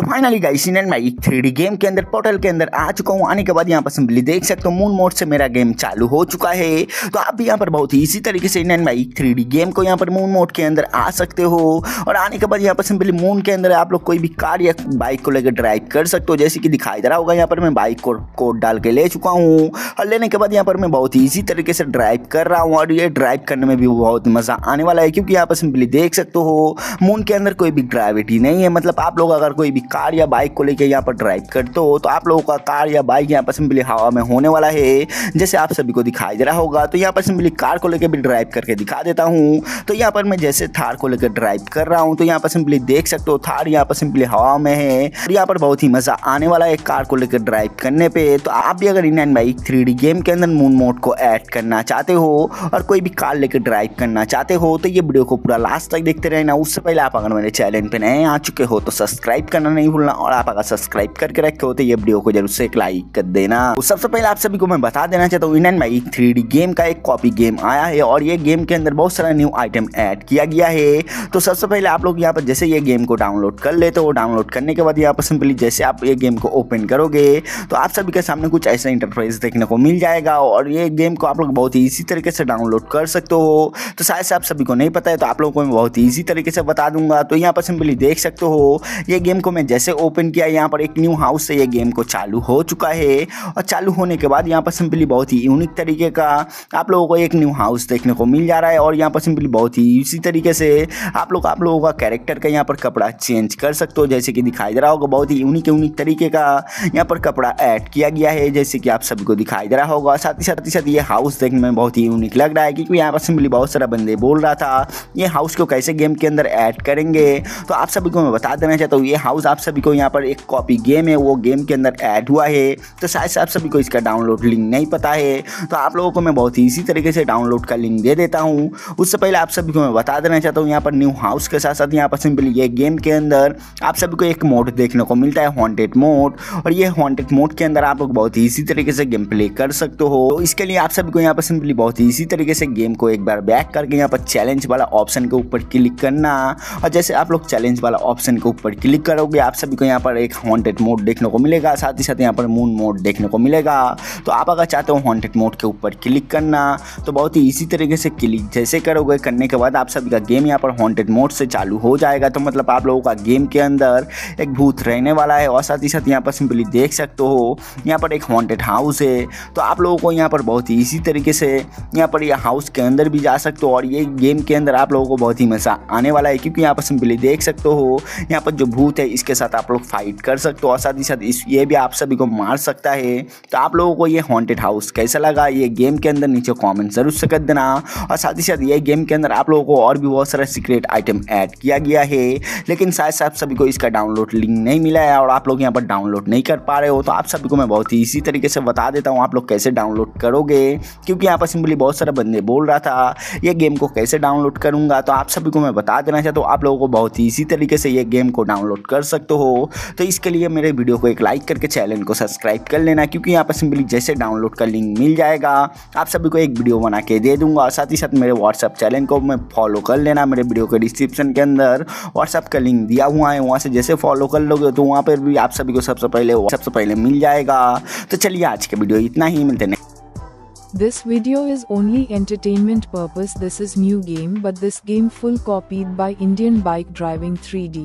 तो finally guys senior मैं एक थ्री गेम के अंदर पोर्टल के अंदर आ चुका हूँ आने के बाद यहाँ पर सिंपली देख सकते हो मून मोड से मेरा गेम चालू हो चुका है तो आप भी यहाँ पर बहुत ही इसी तरीके से सीनियर मैं एक थ्री गेम को यहाँ पर मून मोड के अंदर आ सकते हो और आने के बाद यहाँ पर सिंपली मून के अंदर आप लोग कोई भी कार या बाइक को लेकर ड्राइव कर सकते हो जैसे कि दिखाई दे रहा होगा यहाँ पर मैं बाइक को कोड डाल के ले चुका हूँ और लेने के बाद यहाँ पर मैं बहुत ही इसी तरीके से ड्राइव कर रहा हूँ और ये ड्राइव करने में भी बहुत मज़ा आने वाला है क्योंकि यहाँ पर सिंपली देख सकते हो मून के अंदर कोई भी ग्रेविटी नहीं है मतलब आप लोग अगर कोई भी कार या बाइक को लेकर यहाँ पर ड्राइव करते हो तो आप लोगों का कार या बाइक यहाँ पर सिंपली हवा में होने वाला है जैसे आप सभी को दिखाई दे रहा होगा तो यहाँ पर सिंपली कार को लेकर भी ड्राइव करके दिखा देता हूँ तो यहाँ पर मैं जैसे थार को लेकर ड्राइव कर रहा हूँ तो यहाँ पर सिंपली देख सकते हो थार यहाँ पर सिंपली हवा में है और यहाँ पर बहुत ही मज़ा आने वाला है कार को लेकर ड्राइव करने पर तो आप भी अगर इंडियन बाइक थ्री गेम के अंदर मून मोड को ऐड करना चाहते हो और कोई भी कार लेकर ड्राइव करना चाहते हो तो ये वीडियो को पूरा लास्ट तक देखते रहना उससे पहले आप अगर मेरे चैनल पर नए आ चुके हो तो सब्सक्राइब करना करना नहीं भूलना और आप अगर सब्सक्राइब करके रखे हो तो ये वीडियो को जरूर से एक लाइक कर देना तो सबसे पहले आप सभी को मैं बता देना चाहता हूँ इंडियन माइक थ्री गेम का एक कॉपी गेम आया है और ये गेम के अंदर बहुत सारा न्यू आइटम ऐड किया गया है तो सबसे पहले आप लोग यहाँ पर जैसे ये गेम को डाउनलोड कर लेते हो डाउनलोड करने के बाद यहाँ पर सिंपली जैसे आप ये गेम को ओपन करोगे तो आप सभी के सामने कुछ ऐसा इंटरप्राइज देखने को मिल जाएगा और ये गेम को आप लोग बहुत ही ईजी तरीके से डाउनलोड कर सकते हो तो शायद से आप सभी को नहीं पता है तो आप लोगों को मैं बहुत ईजी तरीके से बता दूंगा तो यहाँ पर सिंपली देख सकते हो ये गेम को मैं जैसे ओपन किया यहाँ पर एक न्यू हाउस से ये गेम को चालू हो चुका है और चालू होने के बाद यहाँ पर सिंपली बहुत ही यूनिक तरीके का आप लोगों को एक न्यू हाउस देखने को मिल जा रहा है और यहाँ पर सिंपली बहुत ही इसी तरीके से आप लोग आप लोगों का कैरेक्टर का यहाँ पर कपड़ा चेंज कर सकते हो जैसे कि दिखाई दे रहा होगा बहुत ही यूनिक यूनिक तरीके का यहाँ पर कपड़ा ऐड किया गया है जैसे कि आप सभी को दिखाई दे रहा होगा साथ ही साथ ही साथ ये हाउस देखने में बहुत ही यूनिक लग रहा है क्योंकि यहाँ पर सिंपली बहुत सारा बंदे बोल रहा था ये हाउस को कैसे गेम के अंदर ऐड करेंगे तो आप सभी को मैं बता देना चाहता हूँ ये हाउस आप सभी को यहाँ पर एक कॉपी गेम है वो गेम के अंदर ऐड हुआ है तो शायद आप सभी को इसका डाउनलोड लिंक नहीं पता है तो आप लोगों को मैं बहुत ही इसी तरीके से डाउनलोड का लिंक दे देता हूँ उससे पहले आप सभी को मैं बता देना चाहता हूँ यहाँ पर न्यू हाउस के साथ साथ यहाँ पर सिंपली ये गेम के अंदर आप सभी को एक मोड देखने को मिलता है हॉन्टेड मोड और ये हॉन्टेड मोड के अंदर आप लोग बहुत ही इसी तरीके से गेम प्ले कर सकते हो तो इसके लिए आप सभी को यहाँ पर सिंपली बहुत ही इसी तरीके से गेम को एक बार बैक करके यहाँ पर चैलेंज वाला ऑप्शन के ऊपर क्लिक करना और जैसे आप लोग चैलेंज वाला ऑप्शन के ऊपर क्लिक करोगे आप सभी को यहाँ पर एक हॉन्टेड मोड देखने को मिलेगा साथ ही साथ यहाँ पर मून मोड देखने को मिलेगा तो आप अगर चाहते हो हॉन्टेड मोड के ऊपर क्लिक करना तो बहुत ही इसी तरीके से क्लिक जैसे करोगे करने के बाद आप सभी का गेम यहाँ पर हॉन्टेड मोड से चालू हो जाएगा तो मतलब आप लोगों का गेम के अंदर एक भूत रहने वाला है और साथ ही साथ यहाँ पर सिंपली देख सकते हो यहाँ पर एक हॉन्टेड हाउस है तो आप लोगों को यहाँ पर बहुत ही इसी तरीके से यहाँ पर यह हाउस के अंदर भी जा सकते हो और ये गेम के अंदर आप लोगों को बहुत ही मज़ा आने वाला है क्योंकि यहाँ पर सिंपली देख सकते हो यहाँ पर जो भूत है इसके इसके साथ आप लोग फाइट कर सकते हो और साथ ही साथ इस ये भी आप सभी को मार सकता है तो आप लोगों को ये हॉन्टेड हाउस कैसा लगा ये गेम के अंदर नीचे कॉमेंट जरूर से कर देना और साथ ही साथ ये गेम के अंदर आप लोगों को और भी बहुत सारा सीक्रेट आइटम ऐड किया गया है लेकिन शायद आप सभी को इसका डाउनलोड लिंक नहीं मिला है और आप लोग यहाँ पर डाउनलोड नहीं कर पा रहे हो तो आप सभी को मैं बहुत ही इसी तरीके से बता देता हूँ आप लोग कैसे डाउनलोड करोगे क्योंकि यहाँ पर सिंपली बहुत सारा बंदे बोल रहा था ये गेम को कैसे डाउनलोड करूँगा तो आप सभी को मैं बता देना चाहता हूँ आप लोगों को बहुत ही इसी तरीके से ये गेम को डाउनलोड कर सकते सकते तो हो तो इसके लिए मेरे वीडियो को एक लाइक करके चैनल को सब्सक्राइब कर लेना क्योंकि यहाँ पर सिंपली जैसे डाउनलोड का लिंक मिल जाएगा आप सभी को एक वीडियो बना के दे दूंगा और साथ ही साथ मेरे व्हाट्सअप चैनल को मैं फॉलो कर लेना मेरे वीडियो के डिस्क्रिप्शन के अंदर व्हाट्सअप का लिंक दिया हुआ है वहाँ से जैसे फॉलो कर लोगे तो वहाँ पर भी आप सभी को सबसे पहले सबसे पहले मिल जाएगा तो चलिए आज के वीडियो इतना ही मिलते हैं This video is only entertainment purpose this is new game but this game full copied by Indian Bike Driving 3D.